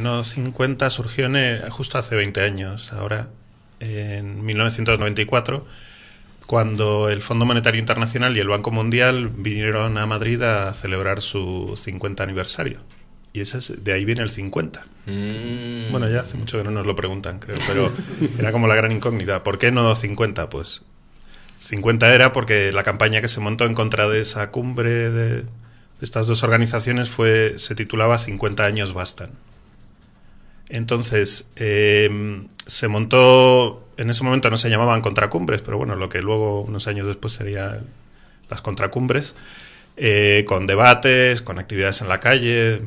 No 50 surgió justo hace 20 años, ahora, en 1994, cuando el Fondo Monetario Internacional y el Banco Mundial vinieron a Madrid a celebrar su 50 aniversario. Y es, de ahí viene el 50. Mm. Bueno, ya hace mucho que no nos lo preguntan, creo, pero era como la gran incógnita. ¿Por qué no 50? Pues 50 era porque la campaña que se montó en contra de esa cumbre de, estas dos organizaciones fue se titulaba 50 años bastan. Entonces, em, se montó, en ese momento no se llamaban contracumbres, pero bueno, lo que luego, unos años después, serían las contracumbres, eh, con debates, con actividades en la calle, eh,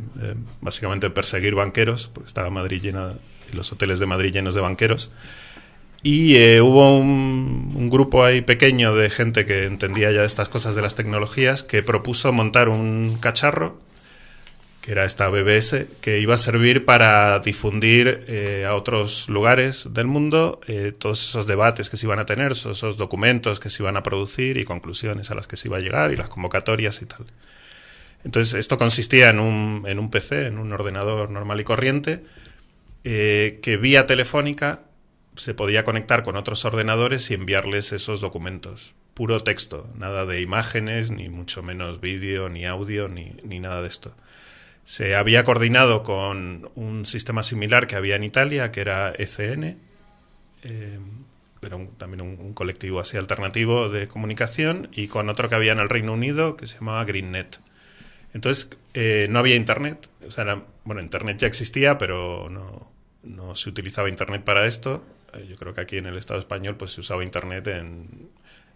básicamente perseguir banqueros, porque estaba Madrid llena, los hoteles de Madrid llenos de banqueros. Y eh, hubo un, grupo ahí pequeño de gente que entendía ya estas cosas de las tecnologías que propuso montar un cacharro que era esta BBS, que iba a servir para difundir eh, a otros lugares del mundo eh, todos esos debates que se iban a tener, esos, documentos que se iban a producir y conclusiones a las que se iba a llegar y las convocatorias y tal. Entonces, esto consistía en un, PC, en un ordenador normal y corriente, eh, que vía telefónica se podía conectar con otros ordenadores y enviarles esos documentos. Puro texto, nada de imágenes, ni mucho menos vídeo, ni audio, ni, ni nada de esto. Se había coordinado con un sistema similar que había en Italia, que era ECN, que eh, era también un, colectivo así alternativo de comunicación, y con otro que había en el Reino Unido que se llamaba GreenNet. Entonces, eh, no había Internet. O sea, bueno, Internet ya existía, pero no, no se utilizaba Internet para esto. Eh, yo creo que aquí en el Estado español pues, se usaba Internet en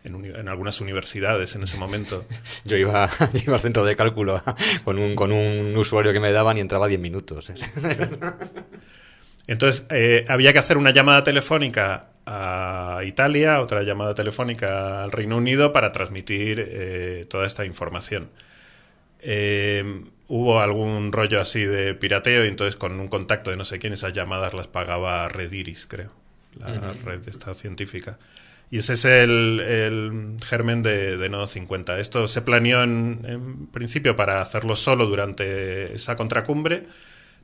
en, algunas universidades en ese momento. Yo iba, iba al centro de cálculo con un, con un usuario que me daban y entraba 10 minutos. Entonces, eh, había que hacer una llamada telefónica a Italia, otra llamada telefónica al Reino Unido para transmitir eh, toda esta información. Em, hubo algún rollo así de pirateo y entonces con un contacto de no sé quién esas llamadas las pagaba Rediris, creo, la red de red esta científica. Y ese es el, germen de, Nodo 50. Esto se planeó en, principio para hacerlo solo durante esa contracumbre,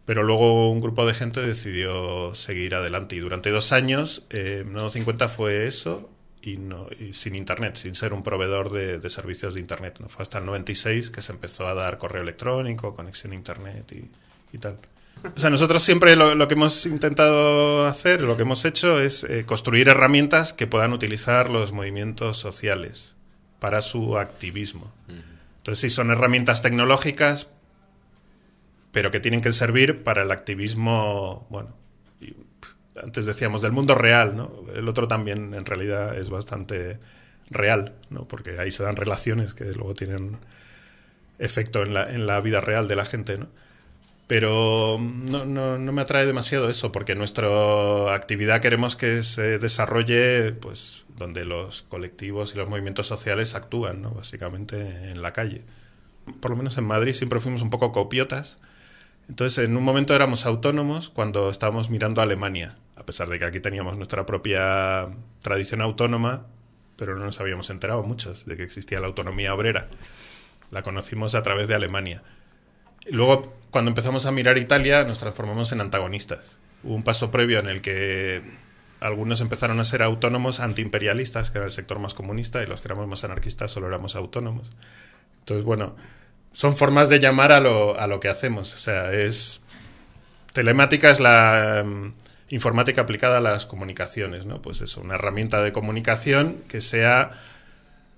pero luego un grupo de gente decidió seguir adelante. Y durante dos años, eh, Nodo 50 fue eso, y, no, sin Internet, sin ser un proveedor de, servicios de Internet. No fue hasta el 96 que se empezó a dar correo electrónico, conexión a Internet y, y tal. O sea, nosotros siempre lo, que hemos intentado hacer, lo que hemos hecho es eh, construir herramientas que puedan utilizar los movimientos sociales para su activismo. Entonces, sí, son herramientas tecnológicas, pero que tienen que servir para el activismo, bueno, antes decíamos del mundo real, ¿no? El otro también en realidad es bastante real, ¿no? Porque ahí se dan relaciones que luego tienen efecto en la, en la vida real de la gente, ¿no? Pero mm, no, no, no, me atrae demasiado eso, porque nuestra actividad queremos que se desarrolle pues, donde los colectivos y los movimientos sociales actúan, ¿no? básicamente en la calle. Por lo menos en Madrid siempre fuimos un poco copiotas. Entonces, en un momento éramos autónomos cuando estábamos mirando a Alemania, a pesar de que aquí teníamos nuestra propia tradición autónoma, pero no nos habíamos enterado muchos de que existía la autonomía obrera. La conocimos a través de Alemania. Luego, cuando empezamos a mirar Italia, nos transformamos en antagonistas. Hubo un paso previo en el que algunos empezaron a ser autónomos antiimperialistas, que era el sector más comunista, y los que éramos más anarquistas solo éramos autónomos. Entonces, bueno, son formas de llamar a lo, a lo que hacemos. O sea, es. Telemática es la mm, informática aplicada a las comunicaciones, ¿no? Pues eso, una herramienta de comunicación que sea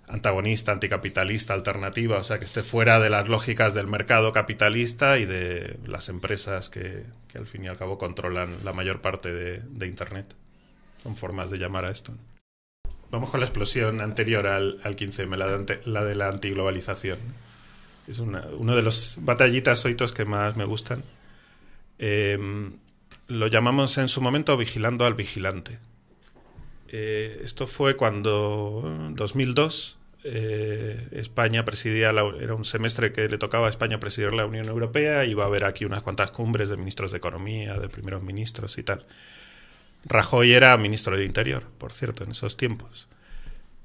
antagonista, anticapitalista, alternativa, o sea, que esté fuera de las lógicas del mercado capitalista y de las empresas que, al fin y al cabo controlan la mayor parte de, Internet. Son formas de llamar a esto. Vamos con la explosión anterior al, al 15M, la de, la antiglobalización. Es una, uno de los batallitas oitos que más me gustan. Em, lo llamamos en su momento vigilando al vigilante. Eh, esto fue cuando, en eh, 2002, España presidía, era un semestre que le tocaba a España presidir la Unión Europea, y iba a haber aquí unas cuantas cumbres de ministros de Economía, de primeros ministros y tal. Rajoy era ministro de Interior, por cierto, en esos tiempos.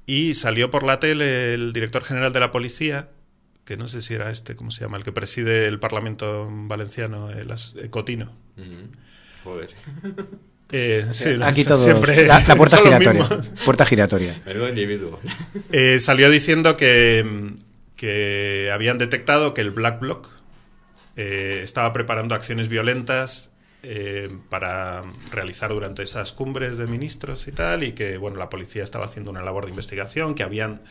Y salió por la tele el director general de la policía, que no sé si era este, ¿cómo se llama? El que preside el Parlamento valenciano, el eh, Cotino. Joder. Eh, sí, Aquí Siempre la, puerta, giratoria, puerta giratoria. individuo. Eh, salió diciendo que, habían detectado que el Black Bloc eh, estaba preparando acciones violentas eh, para realizar durante esas cumbres de ministros y tal, y que bueno, la policía estaba haciendo una labor de investigación, que habían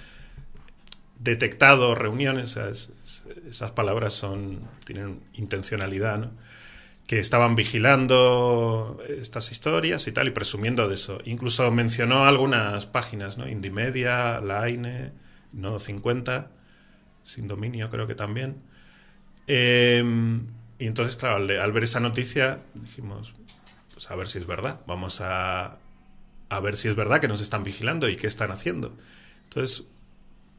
detectado reuniones, esas, palabras son, tienen intencionalidad, ¿no? que estaban vigilando estas historias y tal, y presumiendo de eso. Incluso mencionó algunas páginas, ¿no? Indimedia, La AINE, Nodo 50, Sin Dominio creo que también. Em, y entonces, claro, al, ver esa noticia dijimos, pues a ver si es verdad, vamos a, a ver si es verdad que nos están vigilando y qué están haciendo. Entonces,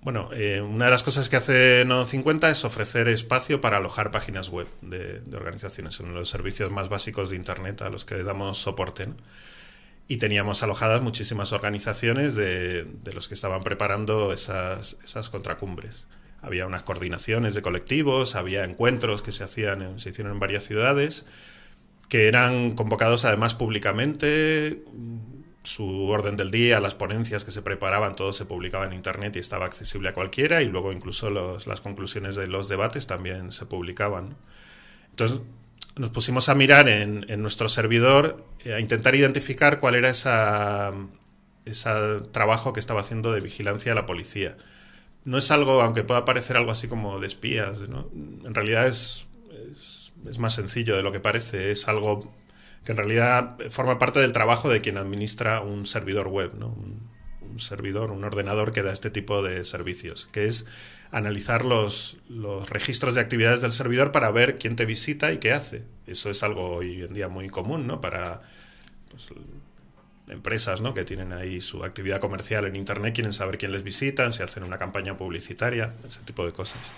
bueno, eh, una de las cosas que hace No 50 es ofrecer espacio para alojar páginas web de, organizaciones, uno de los servicios más básicos de Internet a los que damos soporte. ¿no? Y teníamos alojadas muchísimas organizaciones de, los que estaban preparando esas, esas, contracumbres. Había unas coordinaciones de colectivos, había encuentros que se, hacían se hicieron en varias ciudades, que eran convocados además públicamente, su orden del día, las ponencias que se preparaban, todo se publicaba en Internet y estaba accesible a cualquiera y luego incluso las conclusiones de los debates también se publicaban. Entonces nos pusimos a mirar en, nuestro servidor, eh, a intentar identificar cuál era ese trabajo que estaba haciendo de vigilancia la policía. No es algo, aunque pueda parecer algo así como de espías, en realidad es, es más sencillo de lo que parece, es algo que en realidad forma parte del trabajo de quien administra un servidor web, ¿no? un, servidor, un ordenador que da este tipo de servicios, que es analizar los, los, registros de actividades del servidor para ver quién te visita y qué hace. Eso es algo hoy en día muy común ¿no? para pues, empresas ¿no? que tienen ahí su actividad comercial en Internet, quieren saber quién les visita, si hacen una campaña publicitaria, ese tipo de cosas.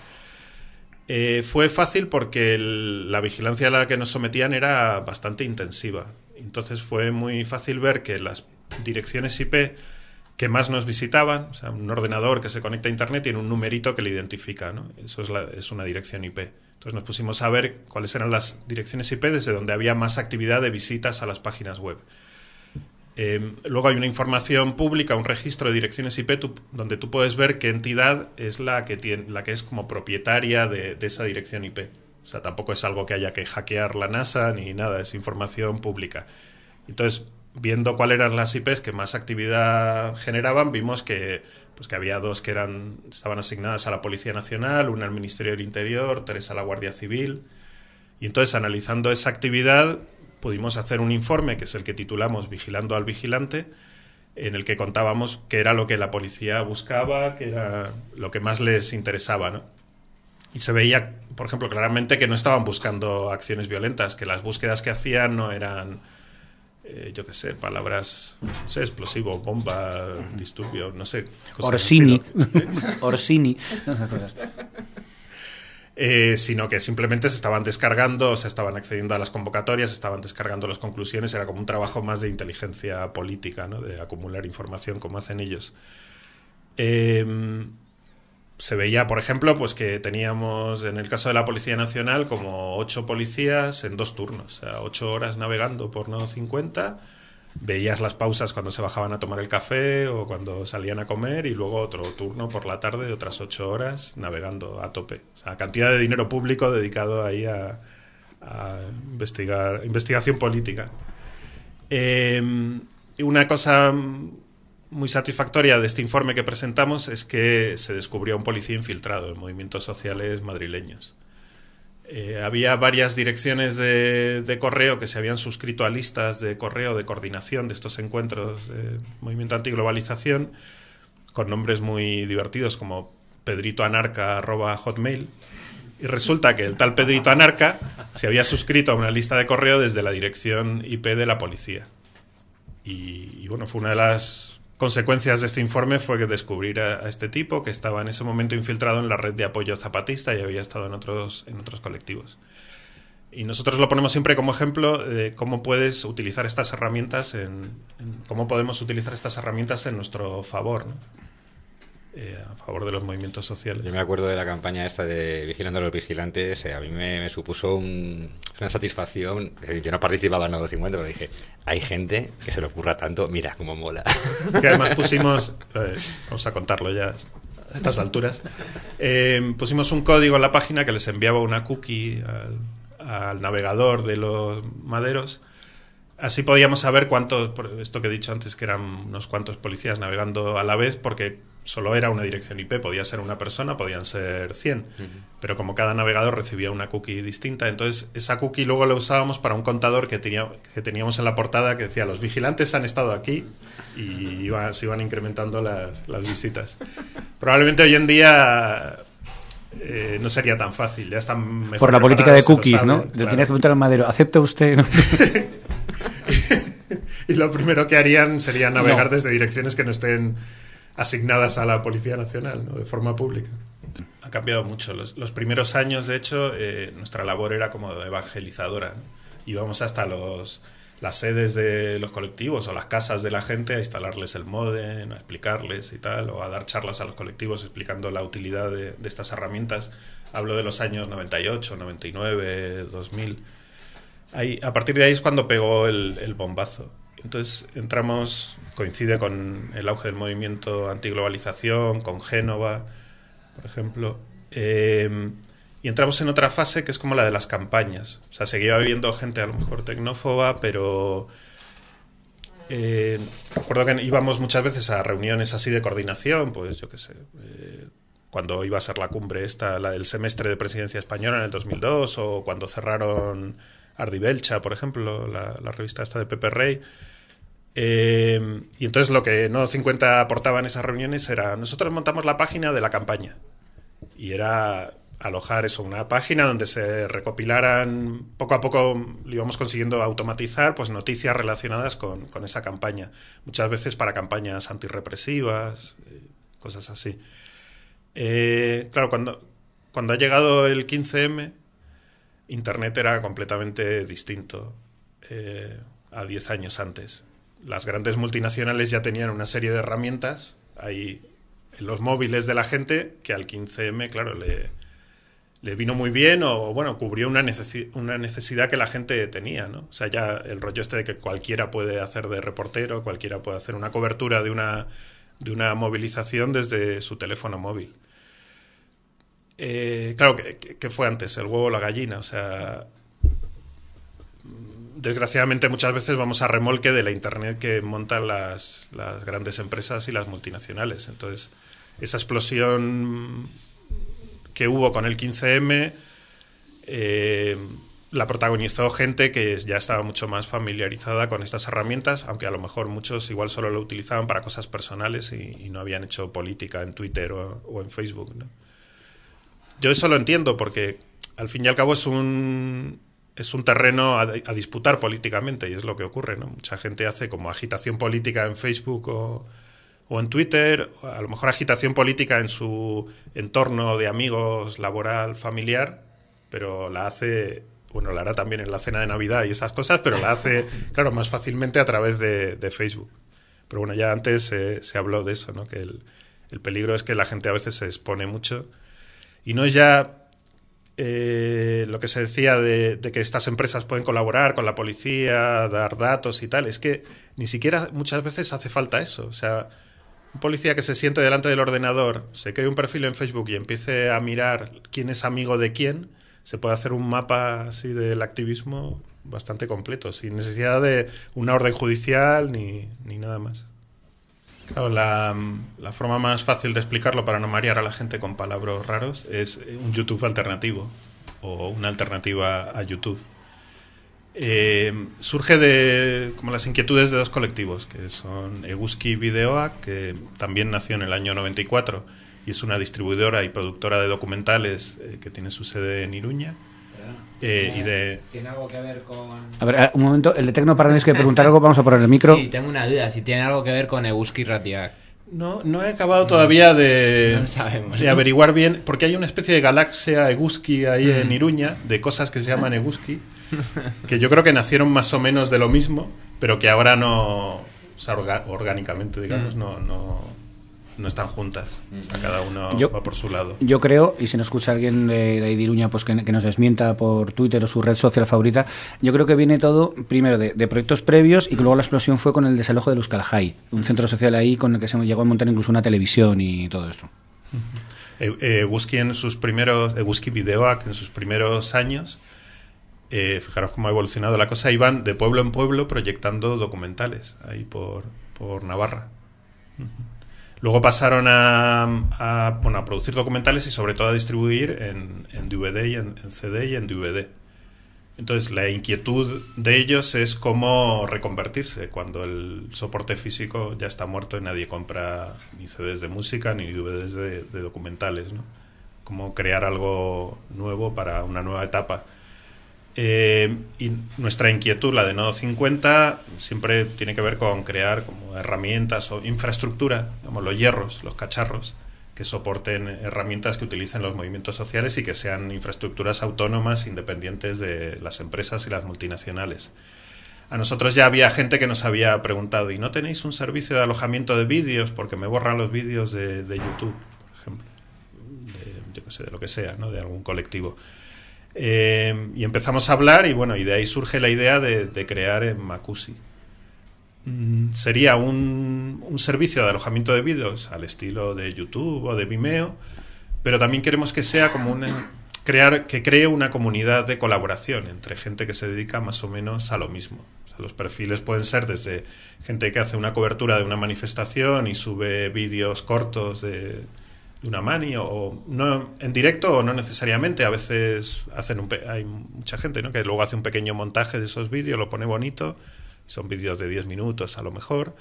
Eh, fue fácil porque la vigilancia a la que nos sometían era bastante intensiva. Entonces fue muy fácil ver que las direcciones IP que más nos visitaban, o sea, un ordenador que se conecta a Internet tiene un numerito que le identifica, Eso es, es una dirección IP. Entonces nos pusimos a ver cuáles eran las direcciones IP desde donde había más actividad de visitas a las páginas web. Em, luego hay una información pública, un registro de direcciones IP donde tú puedes ver qué entidad es la que, tiene, la que es como propietaria de, esa dirección IP. O sea, tampoco es algo que haya que hackear la NASA ni nada, es información pública. Entonces, viendo cuáles eran las IPs que más actividad generaban, vimos que, pues que había dos que eran, estaban asignadas a la Policía Nacional, una al Ministerio del Interior, tres a la Guardia Civil. Y entonces, analizando esa actividad, pudimos hacer un informe, que es el que titulamos Vigilando al Vigilante, en el que contábamos qué era lo que la policía buscaba, qué era lo que más les interesaba. ¿no? Y se veía, por ejemplo, claramente que no estaban buscando acciones violentas, que las búsquedas que hacían no eran, eh, yo qué sé, palabras, no sé, explosivo, bomba, disturbio, no sé. Cosas Orsini. Eh, Orsini. Eh, sino que simplemente se estaban descargando, se estaban accediendo a las convocatorias, se estaban descargando las conclusiones, era como un trabajo más de inteligencia política, ¿no? de acumular información como hacen ellos. Em, se veía, por ejemplo, pues que teníamos, en el caso de la Policía Nacional, como ocho policías en dos turnos, o sea, ocho horas navegando por no 50 veías las pausas cuando se bajaban a tomar el café o cuando salían a comer y luego otro turno por la tarde de otras ocho horas navegando a tope. O sea, cantidad de dinero público dedicado ahí a, investigar, investigación política. Em, una cosa muy satisfactoria de este informe que presentamos es que se descubrió un policía infiltrado en movimientos sociales madrileños. Eh, había varias direcciones de, correo que se habían suscrito a listas de correo de coordinación de estos encuentros de movimiento antiglobalización con nombres muy divertidos como hotmail, Y resulta que el tal Pedrito Anarca se había suscrito a una lista de correo desde la dirección IP de la policía. y bueno, fue una de las consecuencias de este informe fue que descubrir a, este tipo que estaba en ese momento infiltrado en la red de apoyo zapatista y había estado en otros, en otros colectivos. Y nosotros lo ponemos siempre como ejemplo de cómo puedes utilizar estas herramientas en, cómo podemos utilizar estas herramientas en nuestro favor. Eh, a favor de los movimientos sociales. Yo me acuerdo de la campaña esta de Vigilando a los Vigilantes, eh, a mí me, supuso una satisfacción, yo no participaba en los 50, pero dije, hay gente que se le ocurra tanto, mira cómo mola. Que además pusimos, eh, vamos a contarlo ya a estas alturas, pusimos un código en la página que les enviaba una cookie al, al navegador de los maderos. Así podíamos saber cuántos, esto que he dicho antes, que eran unos cuantos policías navegando a la vez, porque solo era una dirección IP, podía ser una persona, podían ser 100, pero como cada navegador recibía una cookie distinta, entonces esa cookie luego la usábamos para un contador que, teníamos en la portada que decía, los vigilantes han estado aquí y se iban incrementando las, visitas. Probablemente hoy en día... Eh, no sería tan fácil, ya están mejor. Por la política de cookies, ¿no? Le que preguntar al madero, ¿acepta usted? y lo primero que harían sería navegar desde direcciones que no estén asignadas a la Policía Nacional, de forma pública. Ha cambiado mucho. Los, primeros años, de hecho, eh, nuestra labor era como evangelizadora. Íbamos hasta los, las sedes de los colectivos o las casas de la gente a instalarles el modem, a explicarles y tal, o a dar charlas a los colectivos explicando la utilidad de, estas herramientas. Hablo de los años 98, 99, 2000. Ahí, a partir de ahí es cuando pegó el bombazo. Entonces entramos, coincide con el auge del movimiento antiglobalización, con Génova, por ejemplo, em, y entramos en otra fase que es como la de las campañas. O sea, seguía viviendo gente a lo mejor tecnófoba, pero eh, recuerdo que íbamos muchas veces a reuniones así de coordinación, pues yo qué sé, eh, cuando iba a ser la cumbre esta, la, el semestre de presidencia española en el 2002, o cuando cerraron Ardibelcha, por ejemplo, la, la revista esta de Pepe Rey. Em, y entonces lo que No 50 aportaba en esas reuniones era, nosotros montamos la página de la campaña. Y era alojar eso, una página donde se recopilaran, poco a poco íbamos consiguiendo automatizar pues noticias relacionadas con, con esa campaña. Muchas veces para campañas antirrepresivas, eh, cosas así. Eh, claro, cuando, cuando ha llegado el 15M, Internet era completamente distinto eh, a 10 años antes las grandes multinacionales ya tenían una serie de herramientas ahí en los móviles de la gente que al 15M, claro, le, vino muy bien o, bueno, cubrió una, una necesidad que la gente tenía, ¿no? O sea, ya el rollo este de que cualquiera puede hacer de reportero, cualquiera puede hacer una cobertura de una, de una movilización desde su teléfono móvil. Eh, claro, que, fue antes? ¿El huevo o la gallina? O sea, desgraciadamente muchas veces vamos a remolque de la Internet que montan las, grandes empresas y las multinacionales. Entonces, esa explosión que hubo con el 15M eh, la protagonizó gente que ya estaba mucho más familiarizada con estas herramientas, aunque a lo mejor muchos igual solo lo utilizaban para cosas personales y, no habían hecho política en Twitter o, o en Facebook. ¿no? Yo eso lo entiendo porque al fin y al cabo es un, es un terreno a, disputar políticamente y es lo que ocurre, ¿no? Mucha gente hace como agitación política en Facebook o, en Twitter, a lo mejor agitación política en su entorno de amigos, laboral, familiar, pero la hace, bueno, la hará también en la cena de Navidad y esas cosas, pero la hace, claro, más fácilmente a través de, Facebook. Pero bueno, ya antes se habló de eso, ¿no? Que el, el peligro es que la gente a veces se expone mucho y no es ya eh, lo que se decía de, de, que estas empresas pueden colaborar con la policía, dar datos y tal, es que ni siquiera muchas veces hace falta eso. O sea, un policía que se siente delante del ordenador, se cree un perfil en Facebook y empiece a mirar quién es amigo de quién, se puede hacer un mapa así del activismo bastante completo, sin necesidad de una orden judicial ni, ni nada más. Claro, la, forma más fácil de explicarlo para no marear a la gente con palabras raros es un YouTube alternativo o una alternativa a YouTube. Eh, surge de como las inquietudes de dos colectivos, que son Eguski Videoa, que también nació en el año 94 y es una distribuidora y productora de documentales eh, que tiene su sede en Iruña, eh, ¿Tiene algo que ver con...? A ver, eh, un momento, el de Tecno es que preguntar algo, vamos a poner el micro. Sí, tengo una duda, si tiene algo que ver con Eguski Ratiak. No, no he acabado todavía de, averiguar bien, porque hay una especie de galaxia Eguski ahí en mm. Iruña, de cosas que se llaman Eguski, que yo creo que nacieron más o menos de lo mismo, pero que ahora no, o sea, orgánicamente, digamos, mm. no, no, no están juntas. cada uno va por su lado. Yo creo, y si nos escucha alguien de, de Idiruña pues que, nos desmienta por Twitter o su red social favorita, yo creo que viene todo primero de, proyectos previos y que luego la explosión fue con el desalojo de los Euskalhai, un centro social ahí con el que se llegó a montar incluso una televisión y todo esto. Eguzki eh, eh, en sus primeros, eh, Videoac en sus primeros años, fijaros cómo ha evolucionado la cosa, iban de pueblo en pueblo proyectando documentales ahí por, por Navarra. Luego pasaron a, a, bueno, a producir documentales y sobre todo a distribuir en, DVD y en, CD y en DVD. Entonces la inquietud de ellos es cómo reconvertirse cuando el soporte físico ya está muerto y nadie compra ni CDs de música ni DVDs de, de documentales. ¿no? Cómo crear algo nuevo para una nueva etapa. Eh, y nuestra inquietud, la de Nodo 50, siempre tiene que ver con crear como herramientas o infraestructura, como los hierros, los cacharros, que soporten herramientas que utilicen los movimientos sociales y que sean infraestructuras autónomas, independientes de las empresas y las multinacionales. A nosotros ya había gente que nos había preguntado, ¿y no tenéis un servicio de alojamiento de vídeos? Porque me borran los vídeos de, de YouTube, por ejemplo, de, yo que sé, de lo que sea, ¿no? de algún colectivo. Eh, y empezamos a hablar y bueno, y de ahí surge la idea de, crear en MACUSI. Mm, sería un, servicio de alojamiento de vídeos al estilo de YouTube o de Vimeo, pero también queremos que sea como un... Crear, que cree una comunidad de colaboración entre gente que se dedica más o menos a lo mismo. los perfiles pueden ser desde gente que hace una cobertura de una manifestación y sube vídeos cortos de, una mani o, no en directo o no necesariamente a veces hacen hay mucha gente ¿no? que luego hace un pequeño montaje de esos vídeos lo pone bonito son vídeos de 10 minutos a lo mejor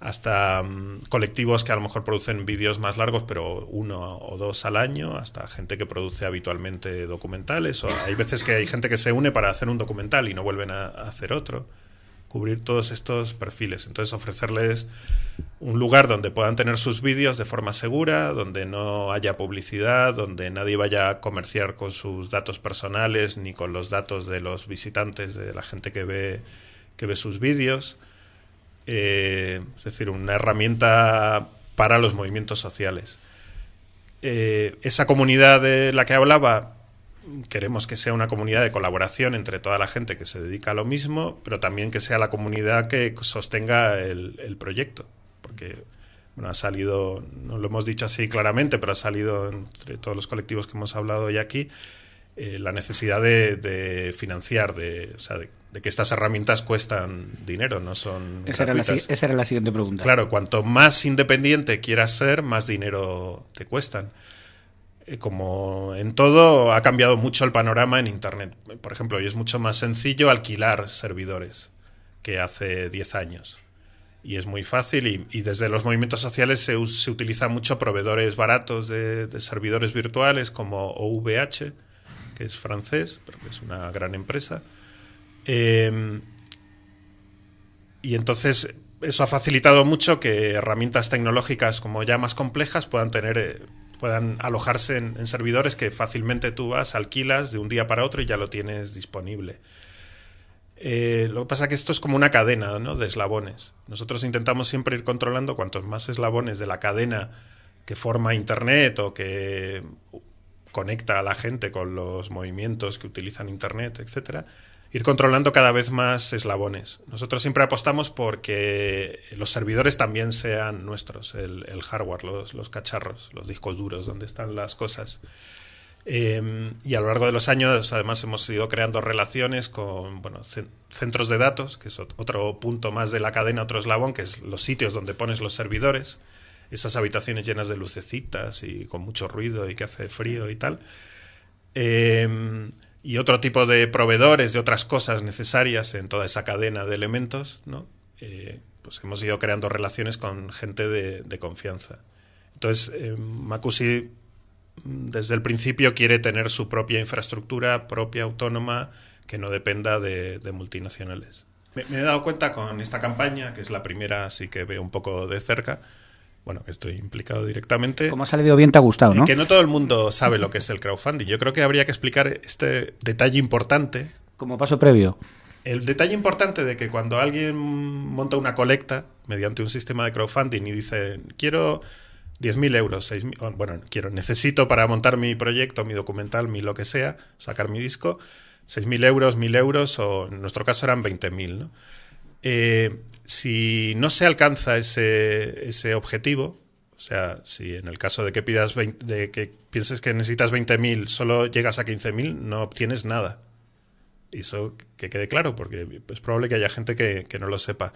hasta mm, colectivos que a lo mejor producen vídeos más largos pero uno o dos al año hasta gente que produce habitualmente documentales o hay veces que hay gente que se une para hacer un documental y no vuelven a hacer otro cubrir todos estos perfiles. Entonces ofrecerles un lugar donde puedan tener sus vídeos de forma segura, donde no haya publicidad, donde nadie vaya a comerciar con sus datos personales ni con los datos de los visitantes, de la gente que ve, que ve sus vídeos. Eh, es decir, una herramienta para los movimientos sociales. Eh, esa comunidad de la que hablaba queremos que sea una comunidad de colaboración entre toda la gente que se dedica a lo mismo, pero también que sea la comunidad que sostenga el, proyecto. Porque ha salido, no lo hemos dicho así claramente, pero ha salido entre todos los colectivos que hemos hablado hoy aquí, eh, la necesidad de, financiar, de, que estas herramientas cuestan dinero, no son. Esa esa era, la, siguiente pregunta. Claro, cuanto más independiente quieras ser, más dinero te cuestan. Eh, como en todo, ha cambiado mucho el panorama en Internet. Por ejemplo, hoy es mucho más sencillo alquilar servidores que hace 10 años. Y es muy fácil y, desde los movimientos sociales se, se utilizan mucho proveedores baratos de, servidores virtuales como OVH, que es francés, pero que es una gran empresa. Em, y entonces eso ha facilitado mucho que herramientas tecnológicas como ya más complejas puedan tener... Eh, puedan alojarse en, servidores que fácilmente tú vas, alquilas de un día para otro y ya lo tienes disponible. Eh, lo que pasa es que esto es como una cadena de eslabones. Nosotros intentamos siempre ir controlando cuantos más eslabones de la cadena que forma Internet o que conecta a la gente con los movimientos que utilizan Internet, etcétera, ir controlando cada vez más eslabones. Nosotros siempre apostamos porque los servidores también sean nuestros, el, hardware, los, cacharros, los discos duros, donde están las cosas. Em, y a lo largo de los años, además, hemos ido creando relaciones con bueno, centros de datos, que es otro punto más de la cadena, otro eslabón, que es los sitios donde pones los servidores, esas habitaciones llenas de lucecitas y con mucho ruido y que hace frío y tal. Em, y otro tipo de proveedores de otras cosas necesarias en toda esa cadena de elementos, ¿no? Eh, pues hemos ido creando relaciones con gente de, confianza. Entonces, eh, Macusi mm, desde el principio quiere tener su propia infraestructura propia, autónoma, que no dependa de, multinacionales. Me, me, he dado cuenta con esta campaña, que es la primera, así que veo un poco de cerca, bueno, estoy implicado directamente. Como ha salido bien, te ha gustado, ¿no? Que no todo el mundo sabe lo que es el crowdfunding. Yo creo que habría que explicar este detalle importante. Como paso previo. El detalle importante de que cuando alguien monta una colecta mediante un sistema de crowdfunding y dice, quiero 10.000 euros, 6.000, bueno, quiero, necesito para montar mi proyecto, mi documental, mi lo que sea, sacar mi disco, 6.000 euros, 1.000 euros, o en nuestro caso eran 20.000, ¿no? Eh, si no se alcanza ese, objetivo, o sea, si en el caso de que, pidas de que pienses que necesitas 20.000, solo llegas a 15.000, no obtienes nada. Y eso que quede claro, porque es probable que haya gente que, no lo sepa.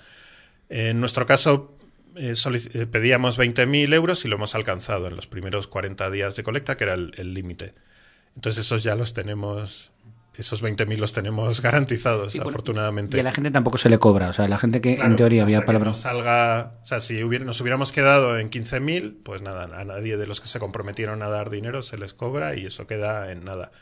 En nuestro caso, eh, eh, pedíamos 20.000 euros y lo hemos alcanzado en los primeros 40 días de colecta, que era el límite. Entonces esos ya los tenemos esos 20.000 los tenemos garantizados, afortunadamente. Y a la gente tampoco se le cobra, o sea, la gente que en teoría había palabra. salga, o sea, si nos hubiéramos quedado en 15.000, pues nada, a nadie de los que se comprometieron a dar dinero se les cobra y eso queda en nada.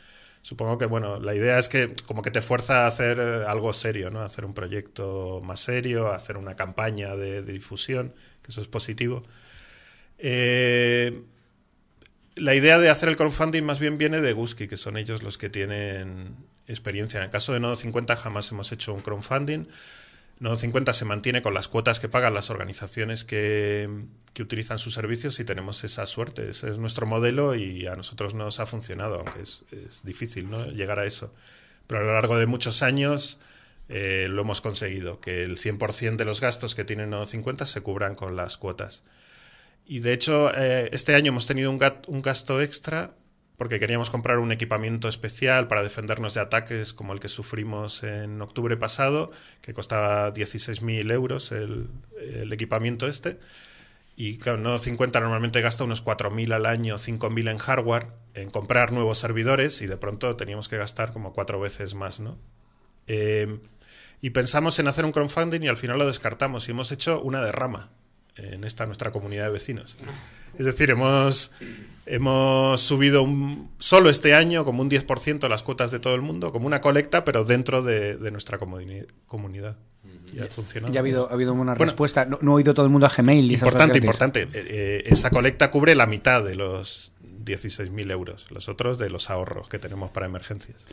Supongo que, bueno, la idea es que como que te fuerza a hacer eh, algo serio, ¿no? A hacer un proyecto más serio, a hacer una campaña de, de difusión, que eso es positivo. Eh, la idea de hacer el crowdfunding más bien viene de GUSKI, que son ellos los que tienen experiencia. En el caso de Nodo 50 jamás hemos hecho un crowdfunding. Nodo 50 se mantiene con las cuotas que pagan las organizaciones que, utilizan sus servicios y tenemos esa suerte. Ese es nuestro modelo y a nosotros nos ha funcionado, aunque es, difícil llegar a eso. Pero a lo largo de muchos años eh, lo hemos conseguido, que el 100% de los gastos que tiene Nodo 50 se cubran con las cuotas. Y de hecho, eh, este año hemos tenido un, gasto extra porque queríamos comprar un equipamiento especial para defendernos de ataques como el que sufrimos en octubre pasado, que costaba 16.000 euros el, equipamiento este. Y claro, no 50 normalmente gasta unos 4.000 al año, 5.000 en hardware, en comprar nuevos servidores y de pronto teníamos que gastar como cuatro veces más, ¿no? Eh, y pensamos en hacer un crowdfunding y al final lo descartamos y hemos hecho una derrama en esta nuestra comunidad de vecinos. Es decir, hemos, subido solo este año como un 10% las cuotas de todo el mundo, como una colecta, pero dentro de, nuestra comunidad. Y ha funcionado. Ya ha habido, ha habido una respuesta. No, ha ido todo el mundo a Gmail. importante, importante. Eh, eh, esa colecta cubre la mitad de los 16.000 euros, los otros de los ahorros que tenemos para emergencias.